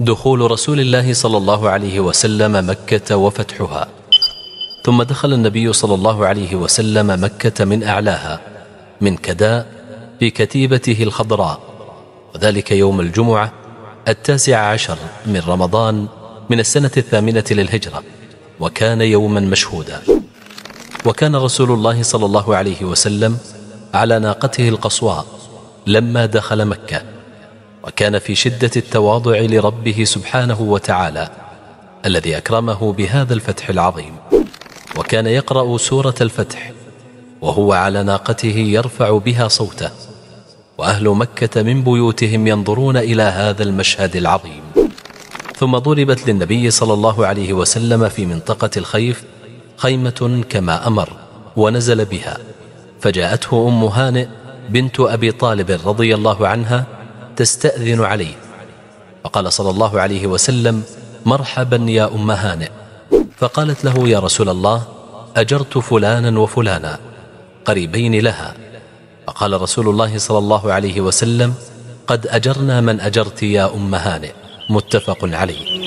دخول رسول الله صلى الله عليه وسلم مكة وفتحها ثم دخل النبي صلى الله عليه وسلم مكة من أعلاها من كداء كتيبته الخضراء وذلك يوم الجمعة التاسع عشر من رمضان من السنة الثامنة للهجرة وكان يوما مشهودا وكان رسول الله صلى الله عليه وسلم على ناقته القصواء لما دخل مكة وكان في شدة التواضع لربه سبحانه وتعالى الذي أكرمه بهذا الفتح العظيم وكان يقرأ سورة الفتح وهو على ناقته يرفع بها صوته وأهل مكة من بيوتهم ينظرون إلى هذا المشهد العظيم ثم ضربت للنبي صلى الله عليه وسلم في منطقة الخيف خيمة كما أمر ونزل بها فجاءته أم هانئ بنت أبي طالب رضي الله عنها تستأذن عليه فقال صلى الله عليه وسلم مرحبا يا أم هانئ فقالت له يا رسول الله أجرت فلانا وفلانا قريبين لها فقال رسول الله صلى الله عليه وسلم قد أجرنا من أجرت يا أم هانئ متفق عليه